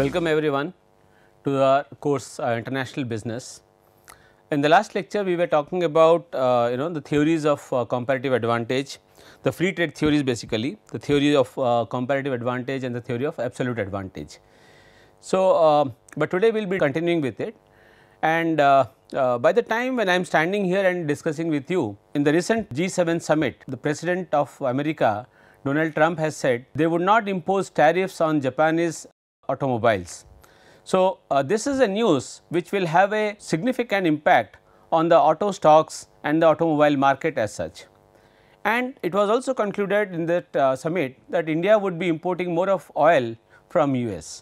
Welcome everyone to our course uh, International Business. In the last lecture we were talking about uh, you know the theories of uh, comparative advantage, the free trade theories basically, the theory of uh, comparative advantage and the theory of absolute advantage. So, uh, but today we will be continuing with it and uh, by the time when I am standing here and discussing with you in the recent G7 summit, the president of America Donald Trump has said they would not impose tariffs on Japanese automobiles. So, uh, this is a news which will have a significant impact on the auto stocks and the automobile market as such. And it was also concluded in that uh, summit that India would be importing more of oil from US.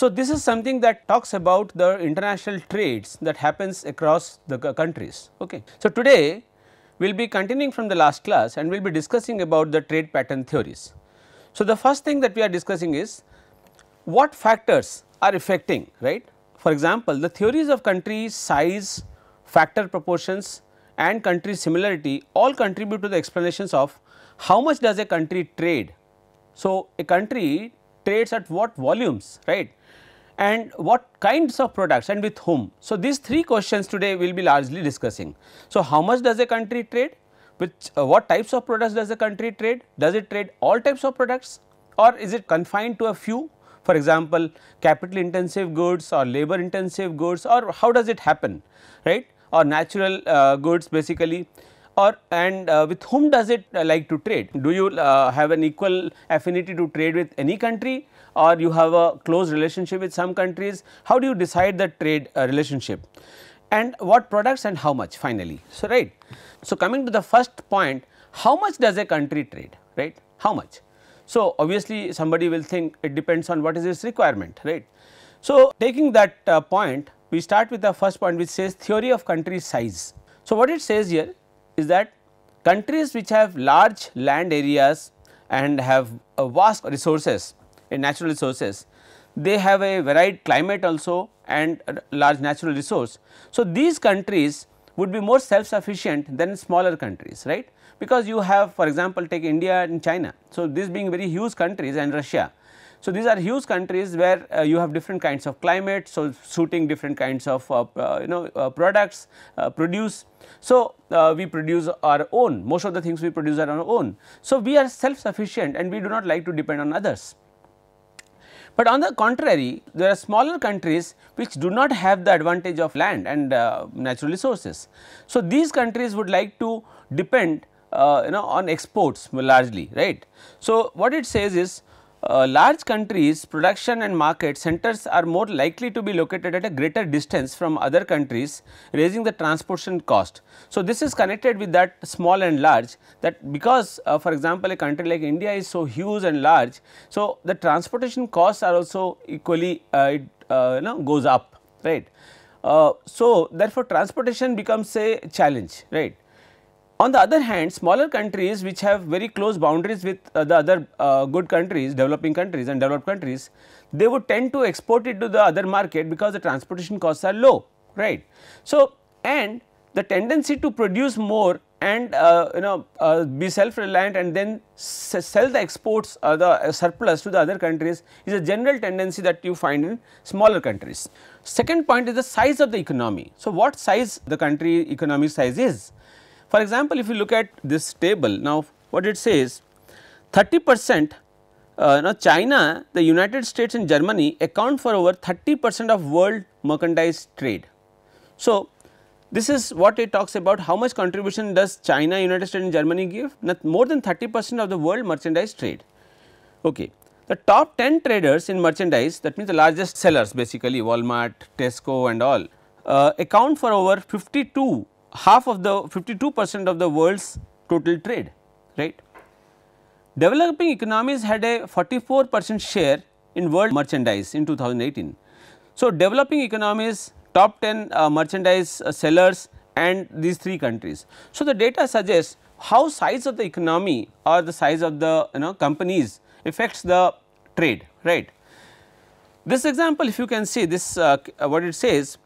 So, this is something that talks about the international trades that happens across the countries. Okay. So, today we will be continuing from the last class and we will be discussing about the trade pattern theories. So, the first thing that we are discussing is what factors are affecting, right? For example, the theories of country size, factor proportions and country similarity all contribute to the explanations of how much does a country trade. So, a country trades at what volumes, right? and what kinds of products and with whom. So, these three questions today we will be largely discussing. So, how much does a country trade? Which uh, what types of products does a country trade? Does it trade all types of products or is it confined to a few? for example, capital intensive goods or labor intensive goods or how does it happen right or natural uh, goods basically or and uh, with whom does it uh, like to trade? Do you uh, have an equal affinity to trade with any country or you have a close relationship with some countries? How do you decide the trade uh, relationship and what products and how much finally? So, right. So, coming to the first point, how much does a country trade right? How much? So, obviously somebody will think it depends on what is its requirement, right. So, taking that uh, point, we start with the first point which says theory of country size. So, what it says here is that countries which have large land areas and have uh, vast resources, eh, natural resources, they have a varied climate also and large natural resource. So, these countries would be more self sufficient than smaller countries, right because you have for example take India and China. So, these being very huge countries and Russia. So, these are huge countries where uh, you have different kinds of climate, so suiting different kinds of uh, uh, you know uh, products uh, produce. So, uh, we produce our own most of the things we produce are our own. So, we are self sufficient and we do not like to depend on others. But on the contrary, there are smaller countries which do not have the advantage of land and natural resources. So, these countries would like to depend uh, you know on exports largely right. So, what it says is uh, large countries production and market centers are more likely to be located at a greater distance from other countries raising the transportation cost. So, this is connected with that small and large that because uh, for example, a country like India is so huge and large. So, the transportation costs are also equally uh, it uh, you know goes up right. Uh, so, therefore, transportation becomes a challenge right on the other hand, smaller countries which have very close boundaries with uh, the other uh, good countries, developing countries and developed countries, they would tend to export it to the other market because the transportation costs are low, right. So, and the tendency to produce more and uh, you know uh, be self reliant and then sell the exports or uh, the uh, surplus to the other countries is a general tendency that you find in smaller countries. Second point is the size of the economy. So, what size the country economy size is? For example, if you look at this table now what it says 30 percent uh, now China, the United States and Germany account for over 30 percent of world merchandise trade. So, this is what it talks about how much contribution does China, United States and Germany give Not more than 30 percent of the world merchandise trade. Okay. The top 10 traders in merchandise that means the largest sellers basically Walmart, Tesco and all uh, account for over 52 half of the 52 percent of the world's total trade, right. Developing economies had a 44 percent share in world merchandise in 2018. So, developing economies top 10 uh, merchandise uh, sellers and these three countries. So, the data suggests how size of the economy or the size of the you know companies affects the trade right. This example if you can see this uh, what it says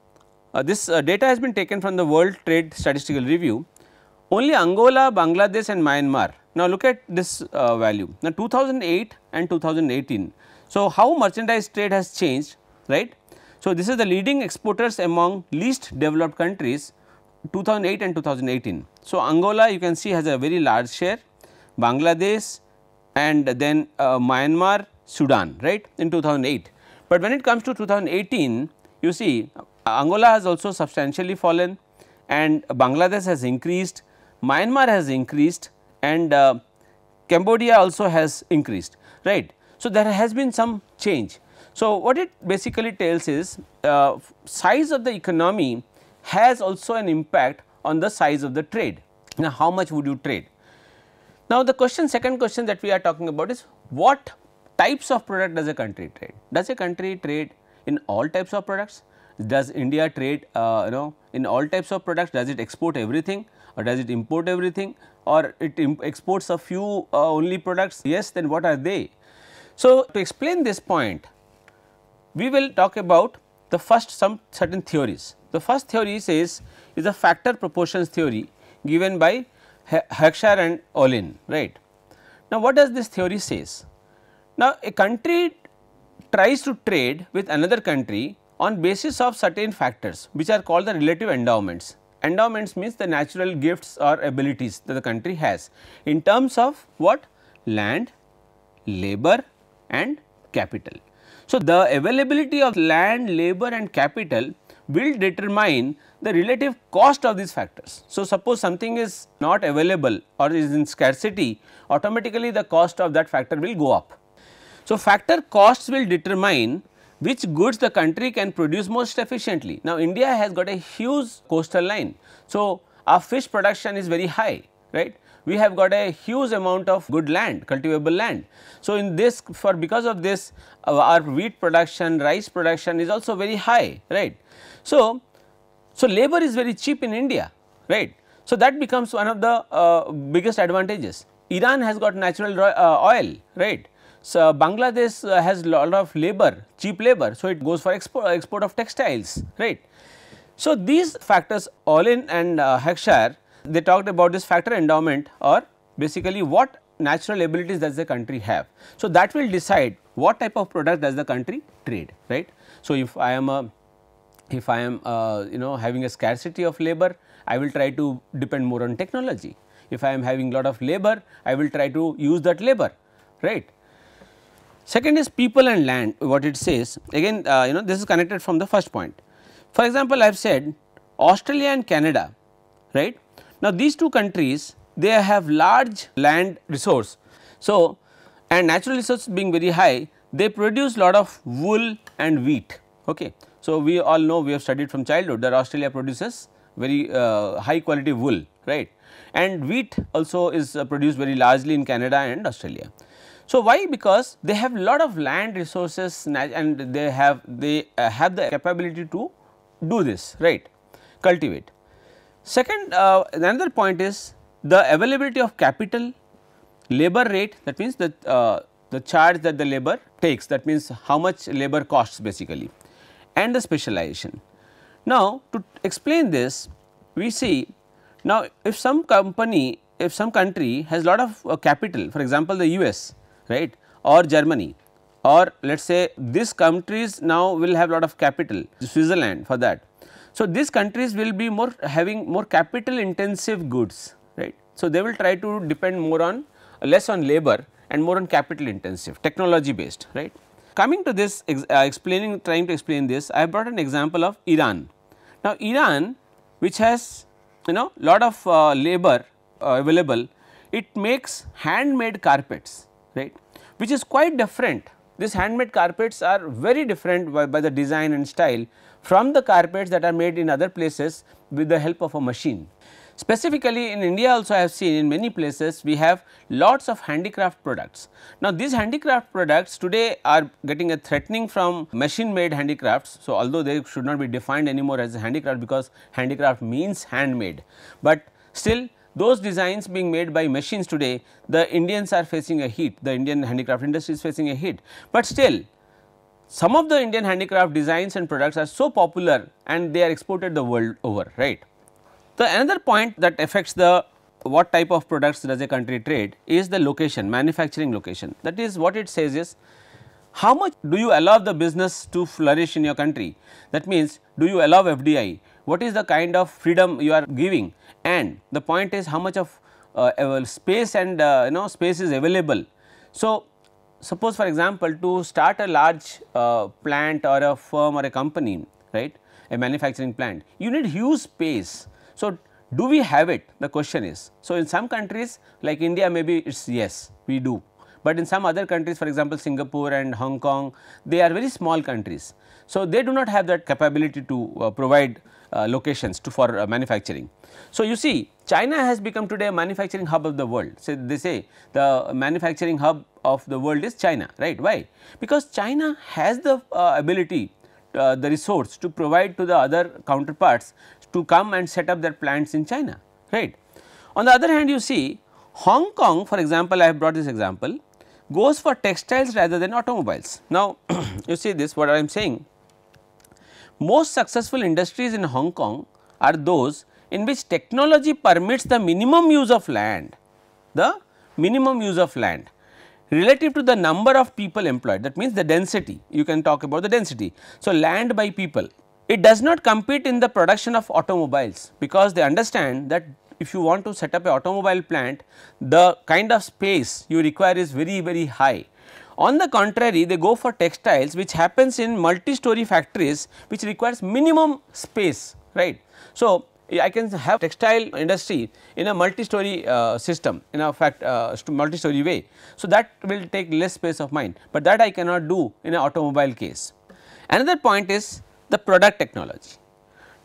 uh, this uh, data has been taken from the World Trade Statistical Review. Only Angola, Bangladesh and Myanmar. Now, look at this uh, value. Now, 2008 and 2018. So, how merchandise trade has changed, right? So, this is the leading exporters among least developed countries 2008 and 2018. So, Angola you can see has a very large share, Bangladesh and then uh, Myanmar, Sudan, right in 2008. But when it comes to 2018, you see Angola has also substantially fallen and Bangladesh has increased, Myanmar has increased and uh, Cambodia also has increased, right. So, there has been some change. So, what it basically tells is uh, size of the economy has also an impact on the size of the trade. Now, how much would you trade? Now, the question second question that we are talking about is what types of product does a country trade? Does a country trade in all types of products? does India trade uh, you know in all types of products does it export everything or does it import everything or it exports a few uh, only products yes then what are they. So, to explain this point we will talk about the first some certain theories. The first theory says is a factor proportions theory given by Heckscher and Olin right. Now, what does this theory says? Now, a country tries to trade with another country on basis of certain factors which are called the relative endowments. Endowments means the natural gifts or abilities that the country has in terms of what? Land, labor and capital. So, the availability of land, labor and capital will determine the relative cost of these factors. So, suppose something is not available or is in scarcity, automatically the cost of that factor will go up. So, factor costs will determine which goods the country can produce most efficiently. Now, India has got a huge coastal line. So, our fish production is very high, right. We have got a huge amount of good land, cultivable land. So, in this for because of this our wheat production, rice production is also very high, right. So, so labor is very cheap in India, right. So, that becomes one of the uh, biggest advantages. Iran has got natural uh, oil, right. So, Bangladesh uh, has lot of labor, cheap labor, so it goes for export, export of textiles, right. So, these factors Olin and uh, Heckscher, they talked about this factor endowment or basically what natural abilities does the country have. So, that will decide what type of product does the country trade, right. So, if I am a if I am uh, you know having a scarcity of labor, I will try to depend more on technology. If I am having lot of labor, I will try to use that labor, right. Second is people and land what it says again uh, you know this is connected from the first point. For example, I have said Australia and Canada right. Now, these two countries they have large land resource. So, and natural resource being very high they produce lot of wool and wheat. Okay. So, we all know we have studied from childhood that Australia produces very uh, high quality wool right and wheat also is uh, produced very largely in Canada and Australia. So, why? Because they have lot of land resources and they have they uh, have the capability to do this right cultivate. Second uh, another point is the availability of capital labor rate that means the, uh, the charge that the labor takes that means how much labor costs basically and the specialization. Now, to explain this we see now if some company if some country has lot of uh, capital for example, the US right or Germany or let us say these countries now will have lot of capital Switzerland for that. So, these countries will be more having more capital intensive goods right. So, they will try to depend more on less on labor and more on capital intensive technology based right. Coming to this ex uh, explaining trying to explain this I have brought an example of Iran. Now, Iran which has you know lot of uh, labor uh, available it makes handmade carpets right which is quite different. These handmade carpets are very different by, by the design and style from the carpets that are made in other places with the help of a machine. Specifically in India also I have seen in many places we have lots of handicraft products. Now these handicraft products today are getting a threatening from machine made handicrafts. So although they should not be defined anymore as a handicraft because handicraft means handmade, but still those designs being made by machines today, the Indians are facing a hit, the Indian handicraft industry is facing a hit. But still, some of the Indian handicraft designs and products are so popular and they are exported the world over, right. The another point that affects the what type of products does a country trade is the location, manufacturing location. That is what it says is how much do you allow the business to flourish in your country? That means, do you allow FDI? what is the kind of freedom you are giving and the point is how much of uh, space and uh, you know space is available. So, suppose for example, to start a large uh, plant or a firm or a company right a manufacturing plant you need huge space. So, do we have it the question is. So, in some countries like India maybe it is yes we do, but in some other countries for example, Singapore and Hong Kong they are very small countries. So, they do not have that capability to uh, provide uh, locations to for uh, manufacturing. So, you see China has become today a manufacturing hub of the world. So, they say the manufacturing hub of the world is China, right? Why? Because China has the uh, ability, the resource to provide to the other counterparts to come and set up their plants in China, right. On the other hand, you see Hong Kong for example, I have brought this example goes for textiles rather than automobiles. Now, you see this what I am saying most successful industries in Hong Kong are those in which technology permits the minimum use of land, the minimum use of land relative to the number of people employed that means the density you can talk about the density. So, land by people it does not compete in the production of automobiles because they understand that if you want to set up an automobile plant the kind of space you require is very very high on the contrary, they go for textiles which happens in multi-story factories which requires minimum space, right. So, I can have textile industry in a multi-story uh, system in a fact uh, multi-story way. So, that will take less space of mine, but that I cannot do in an automobile case. Another point is the product technology.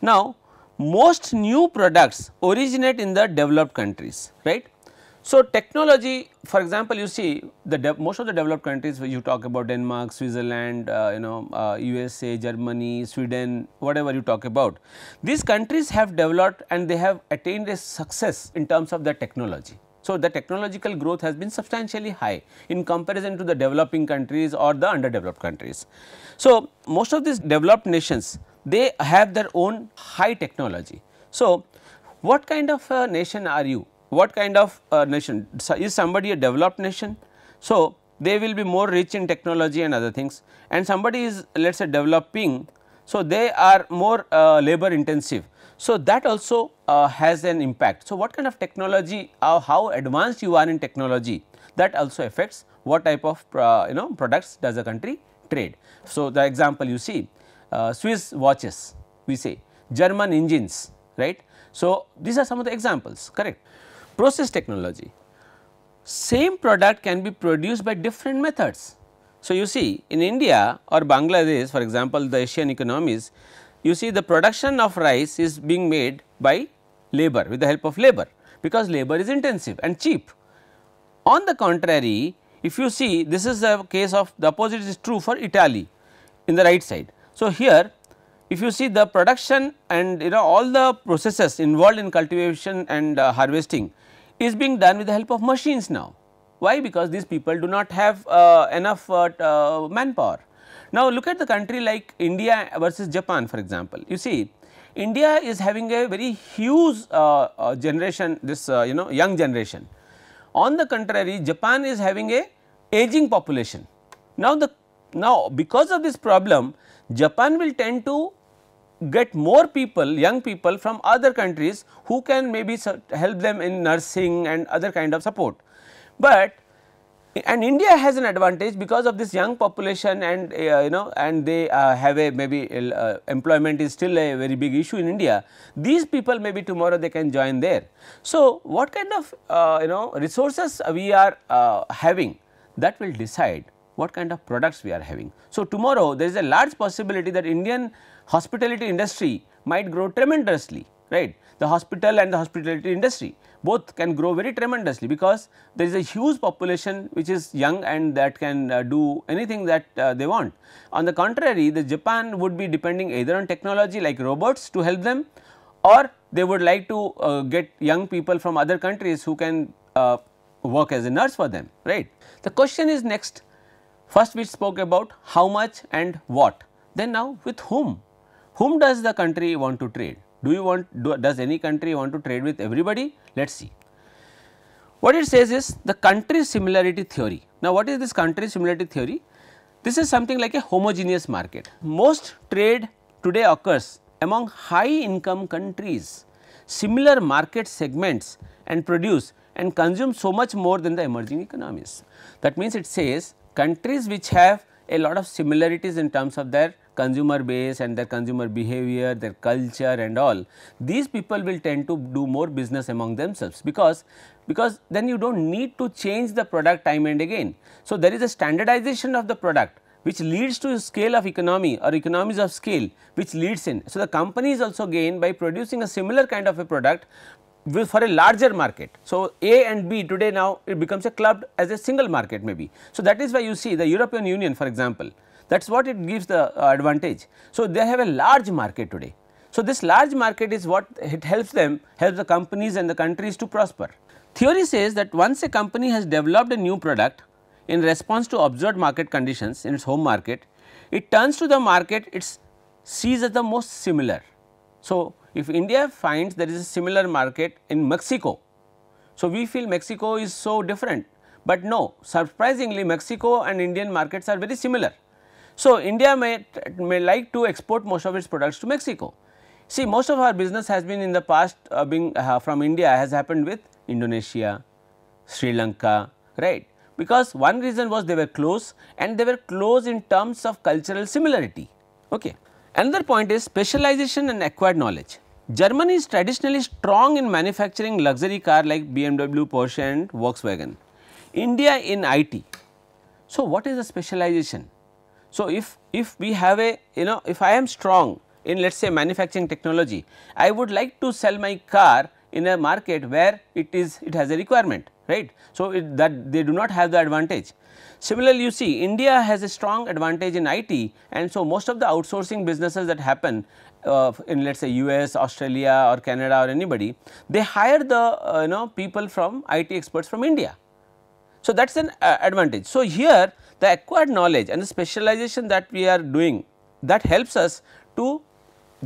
Now, most new products originate in the developed countries, right. So, technology for example, you see the most of the developed countries you talk about Denmark, Switzerland, uh, you know uh, USA, Germany, Sweden, whatever you talk about. These countries have developed and they have attained a success in terms of their technology. So, the technological growth has been substantially high in comparison to the developing countries or the underdeveloped countries. So, most of these developed nations they have their own high technology. So, what kind of a uh, nation are you what kind of uh, nation is somebody a developed nation. So, they will be more rich in technology and other things and somebody is let us say developing. So, they are more uh, labor intensive. So, that also uh, has an impact. So, what kind of technology or uh, how advanced you are in technology that also affects what type of uh, you know products does a country trade. So, the example you see uh, Swiss watches we say German engines right. So, these are some of the examples correct process technology. Same product can be produced by different methods. So, you see in India or Bangladesh for example, the Asian economies, you see the production of rice is being made by labor with the help of labor because labor is intensive and cheap. On the contrary, if you see this is a case of the opposite is true for Italy in the right side. So, here if you see the production and you know all the processes involved in cultivation and uh, harvesting is being done with the help of machines now. Why? Because these people do not have uh, enough uh, uh, manpower. Now, look at the country like India versus Japan for example. You see, India is having a very huge uh, uh generation, this uh, you know young generation. On the contrary, Japan is having a aging population. Now, the now because of this problem, Japan will tend to get more people, young people from other countries who can maybe help them in nursing and other kind of support. But and India has an advantage because of this young population and uh, you know and they uh, have a maybe uh, employment is still a very big issue in India. These people maybe tomorrow they can join there. So, what kind of uh, you know resources we are uh, having that will decide what kind of products we are having. So, tomorrow there is a large possibility that Indian hospitality industry might grow tremendously, right? The hospital and the hospitality industry both can grow very tremendously because there is a huge population which is young and that can uh, do anything that uh, they want. On the contrary, the Japan would be depending either on technology like robots to help them or they would like to uh, get young people from other countries who can uh, work as a nurse for them, right. The question is next, first we spoke about how much and what, then now with whom whom does the country want to trade? Do you want, do, does any country want to trade with everybody? Let us see. What it says is the country similarity theory. Now, what is this country similarity theory? This is something like a homogeneous market. Most trade today occurs among high income countries. Similar market segments and produce and consume so much more than the emerging economies. That means, it says countries which have a lot of similarities in terms of their consumer base and their consumer behavior, their culture and all, these people will tend to do more business among themselves because, because then you do not need to change the product time and again. So, there is a standardization of the product which leads to scale of economy or economies of scale which leads in. So, the companies also gain by producing a similar kind of a product for a larger market. So, A and B today now it becomes a clubbed as a single market maybe. So, that is why you see the European Union for example, that is what it gives the uh, advantage. So, they have a large market today. So, this large market is what it helps them, helps the companies and the countries to prosper. Theory says that once a company has developed a new product in response to observed market conditions in its home market, it turns to the market it sees as the most similar. So, if India finds there is a similar market in Mexico, so we feel Mexico is so different, but no, surprisingly Mexico and Indian markets are very similar. So, India may, may like to export most of its products to Mexico. See most of our business has been in the past uh, being uh, from India has happened with Indonesia, Sri Lanka, right. Because one reason was they were close and they were close in terms of cultural similarity. Okay. Another point is specialization and acquired knowledge. Germany is traditionally strong in manufacturing luxury car like BMW, Porsche and Volkswagen. India in IT. So, what is the specialization? So, if, if we have a you know if I am strong in let us say manufacturing technology, I would like to sell my car in a market where it is it has a requirement right. So, it, that they do not have the advantage. Similarly, you see India has a strong advantage in IT and so most of the outsourcing businesses that happen uh, in let us say US, Australia or Canada or anybody, they hire the uh, you know people from IT experts from India so, that is an uh, advantage. So, here the acquired knowledge and the specialization that we are doing that helps us to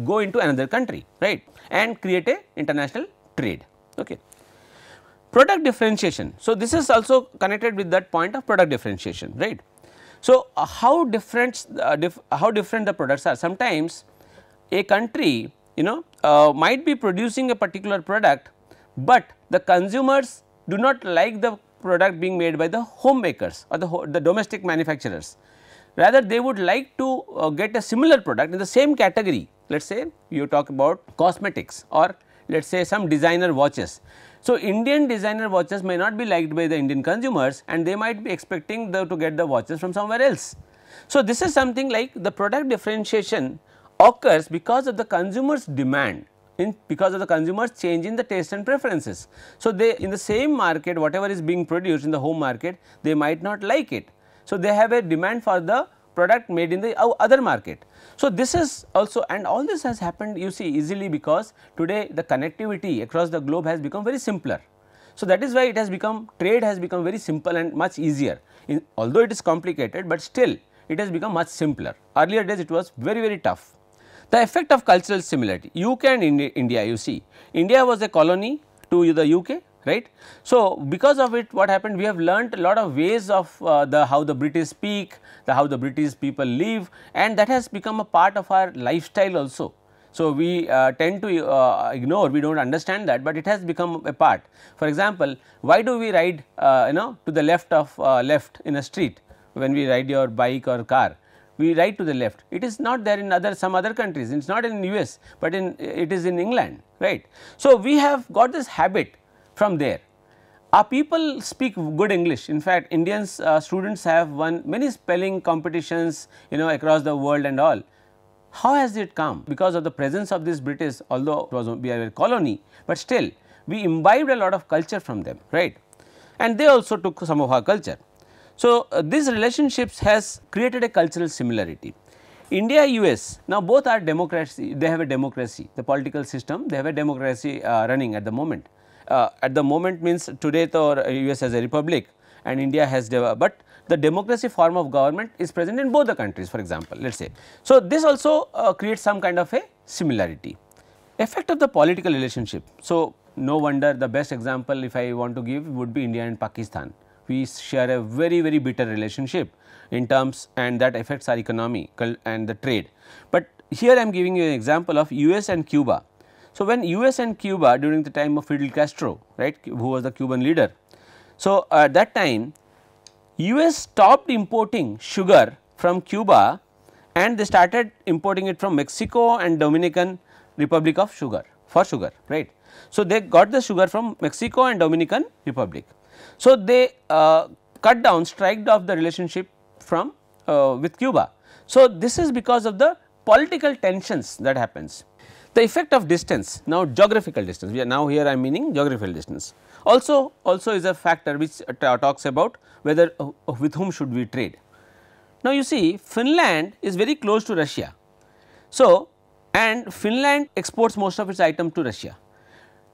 go into another country right and create a international trade. Okay. Product differentiation. So, this is also connected with that point of product differentiation right. So, uh, how different uh, dif how different the products are sometimes a country you know uh, might be producing a particular product, but the consumers do not like the product being made by the homemakers or the, the domestic manufacturers. Rather they would like to uh, get a similar product in the same category let us say you talk about cosmetics or let us say some designer watches. So, Indian designer watches may not be liked by the Indian consumers and they might be expecting the, to get the watches from somewhere else. So, this is something like the product differentiation occurs because of the consumer's demand because of the consumers change in the taste and preferences. So, they in the same market whatever is being produced in the home market they might not like it. So, they have a demand for the product made in the other market. So, this is also and all this has happened you see easily because today the connectivity across the globe has become very simpler. So, that is why it has become trade has become very simple and much easier in, although it is complicated, but still it has become much simpler. Earlier days it was very very tough. The effect of cultural similarity, UK and Indi India you see, India was a colony to the UK right. So, because of it what happened we have learnt a lot of ways of uh, the how the British speak, the how the British people live and that has become a part of our lifestyle also. So, we uh, tend to uh, ignore, we do not understand that, but it has become a part. For example, why do we ride uh, you know to the left of uh, left in a street when we ride your bike or car? we write to the left. It is not there in other some other countries, it is not in US, but in it is in England, right. So, we have got this habit from there. Our people speak good English. In fact, Indians uh, students have won many spelling competitions, you know, across the world and all. How has it come? Because of the presence of these British, although it was we are a colony, but still we imbibed a lot of culture from them, right? And they also took some of our culture. So, uh, these relationships has created a cultural similarity. India, US, now both are democracy, they have a democracy, the political system, they have a democracy uh, running at the moment. Uh, at the moment means today the US uh, has a republic and India has, but the democracy form of government is present in both the countries for example, let us say. So, this also uh, creates some kind of a similarity. Effect of the political relationship, so no wonder the best example if I want to give would be India and Pakistan we share a very very bitter relationship in terms and that affects our economy and the trade. But here I am giving you an example of US and Cuba. So, when US and Cuba during the time of Fidel Castro right who was the Cuban leader. So, at that time US stopped importing sugar from Cuba and they started importing it from Mexico and Dominican Republic of sugar for sugar right. So, they got the sugar from Mexico and Dominican Republic. So, they uh, cut down, striked off the relationship from uh, with Cuba. So, this is because of the political tensions that happens. The effect of distance, now geographical distance, we are now here I am meaning geographical distance also also is a factor which uh, talks about whether uh, uh, with whom should we trade. Now, you see Finland is very close to Russia. So, and Finland exports most of its item to Russia.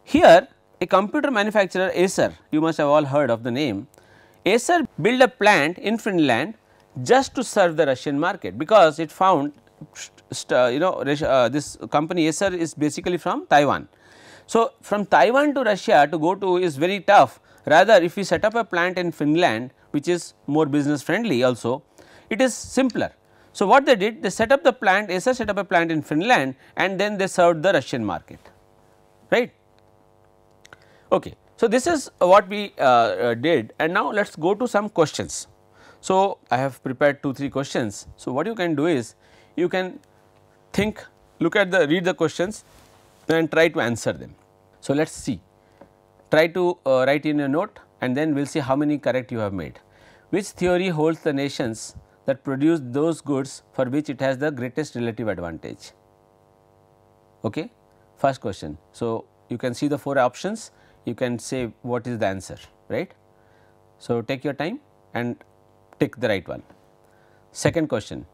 Here a computer manufacturer Acer, you must have all heard of the name. Acer built a plant in Finland just to serve the Russian market because it found uh, you know uh, this company Acer is basically from Taiwan. So, from Taiwan to Russia to go to is very tough rather if we set up a plant in Finland which is more business friendly also it is simpler. So, what they did they set up the plant Acer set up a plant in Finland and then they served the Russian market right. Okay. So, this is what we uh, uh did and now let us go to some questions. So, I have prepared 2 3 questions. So, what you can do is you can think look at the read the questions and try to answer them. So, let us see try to uh, write in a note and then we will see how many correct you have made. Which theory holds the nations that produce those goods for which it has the greatest relative advantage? Okay, first question. So, you can see the four options you can say what is the answer, right. So, take your time and tick the right one. Second question,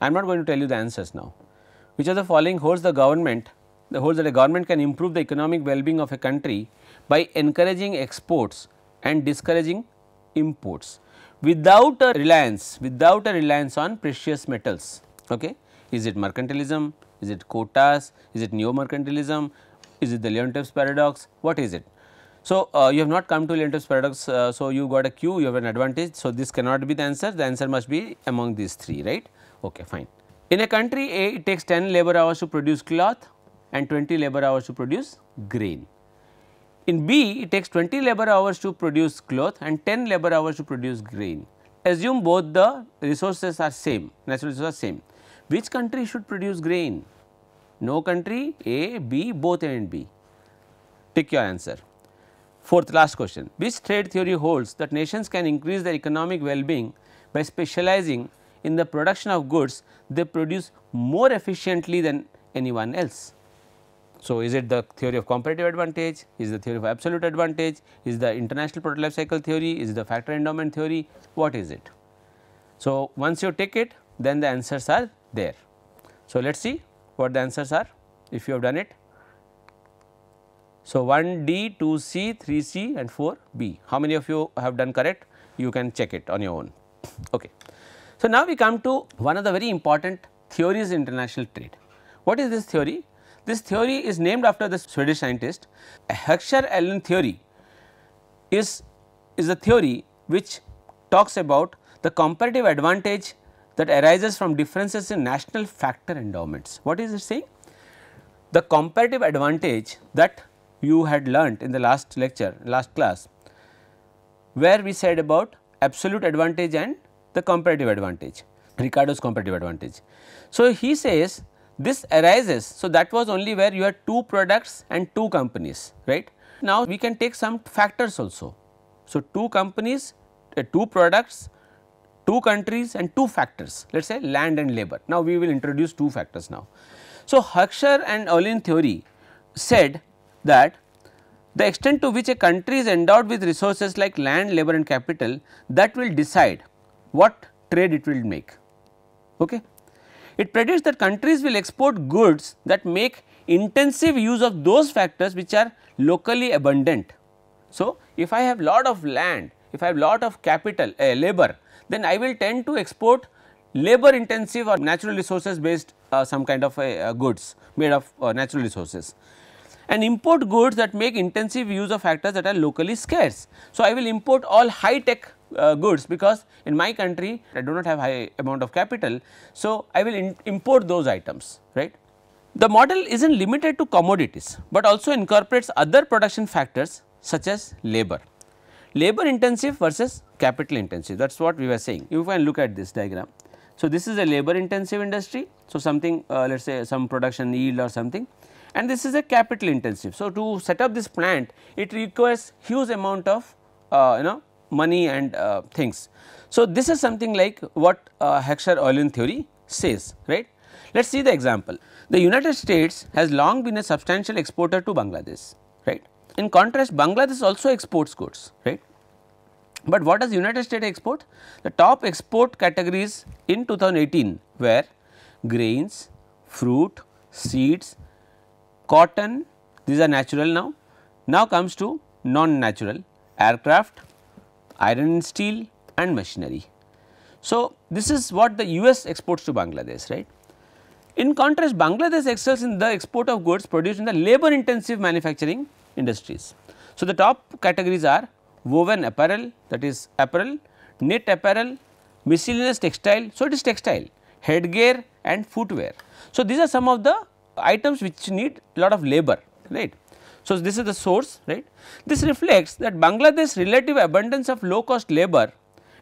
I am not going to tell you the answers now. Which of the following holds the government, the holds that a government can improve the economic well-being of a country by encouraging exports and discouraging imports without a reliance, without a reliance on precious metals, okay. Is it mercantilism? Is it quotas? Is it neo-mercantilism? Is it the Leontief's paradox? What is it? So, uh, you have not come to Lentz paradox. Uh, so, you got a Q, you have an advantage. So, this cannot be the answer. The answer must be among these three, right? Okay, fine. In a country A, it takes 10 labor hours to produce cloth and 20 labor hours to produce grain. In B, it takes 20 labor hours to produce cloth and 10 labor hours to produce grain. Assume both the resources are same, natural resources are same. Which country should produce grain? No country, A, B, both A and B. Take your answer. Fourth last question, which trade theory holds that nations can increase their economic well-being by specializing in the production of goods they produce more efficiently than anyone else. So, is it the theory of comparative advantage, is the theory of absolute advantage, is the international product life cycle theory, is the factor endowment theory, what is it? So, once you take it then the answers are there. So, let us see what the answers are if you have done it. So, 1D, 2C, 3C and 4B. How many of you have done correct? You can check it on your own. Okay. So, now we come to one of the very important theories in international trade. What is this theory? This theory is named after the Swedish scientist. Heckscher Allen theory is, is a theory which talks about the comparative advantage that arises from differences in national factor endowments. What is it saying? The comparative advantage that you had learnt in the last lecture, last class, where we said about absolute advantage and the comparative advantage, Ricardo's comparative advantage. So, he says this arises, so that was only where you had two products and two companies, right. Now, we can take some factors also. So, two companies, uh, two products, two countries and two factors, let us say land and labor. Now, we will introduce two factors now. So, Haksher and Olin theory said that the extent to which a country is endowed with resources like land, labor and capital that will decide what trade it will make. Okay. It predicts that countries will export goods that make intensive use of those factors which are locally abundant. So, if I have lot of land, if I have lot of capital, uh, labor, then I will tend to export labor intensive or natural resources based uh, some kind of eh, uh, goods made of uh, natural resources and import goods that make intensive use of factors that are locally scarce. So, I will import all high tech uh, goods because in my country I do not have high amount of capital. So, I will import those items right. The model is not limited to commodities, but also incorporates other production factors such as labor. Labor intensive versus capital intensive that is what we were saying you can look at this diagram. So, this is a labor intensive industry. So, something uh, let us say some production yield or something and this is a capital intensive. So, to set up this plant it requires huge amount of uh, you know money and uh, things. So, this is something like what uh, Heckscher Eulen theory says right. Let us see the example. The United States has long been a substantial exporter to Bangladesh right. In contrast Bangladesh also exports goods right. But what does United States export? The top export categories in 2018 were grains, fruit, seeds, cotton these are natural now. Now comes to non-natural aircraft, iron and steel and machinery. So, this is what the US exports to Bangladesh right. In contrast Bangladesh excels in the export of goods produced in the labor intensive manufacturing industries. So, the top categories are woven apparel that is apparel, knit apparel, miscellaneous textile. So, it is textile, headgear and footwear. So, these are some of the items which need lot of labor right. So, this is the source right. This reflects that Bangladesh relative abundance of low cost labor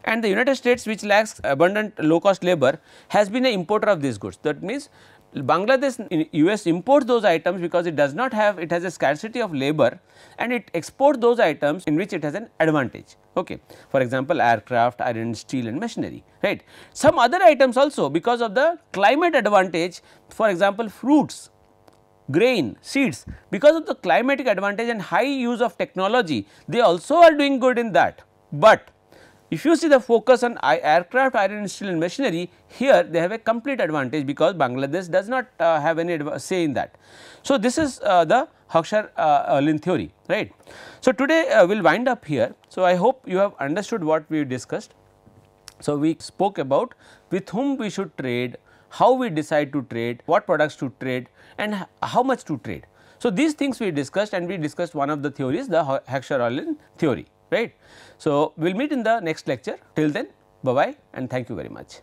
and the United States which lacks abundant low cost labor has been an importer of these goods. That means, Bangladesh US imports those items because it does not have it has a scarcity of labor and it exports those items in which it has an advantage okay for example aircraft iron steel and machinery right some other items also because of the climate advantage for example fruits grain seeds because of the climatic advantage and high use of technology they also are doing good in that but if you see the focus on aircraft, iron steel and machinery, here they have a complete advantage because Bangladesh does not uh, have any say in that. So, this is uh, the hoxha ohlin uh, theory, right. So, today uh, we will wind up here. So, I hope you have understood what we discussed. So, we spoke about with whom we should trade, how we decide to trade, what products to trade and how much to trade. So, these things we discussed and we discussed one of the theories the hoxha ohlin theory right. So, we will meet in the next lecture till then bye bye and thank you very much.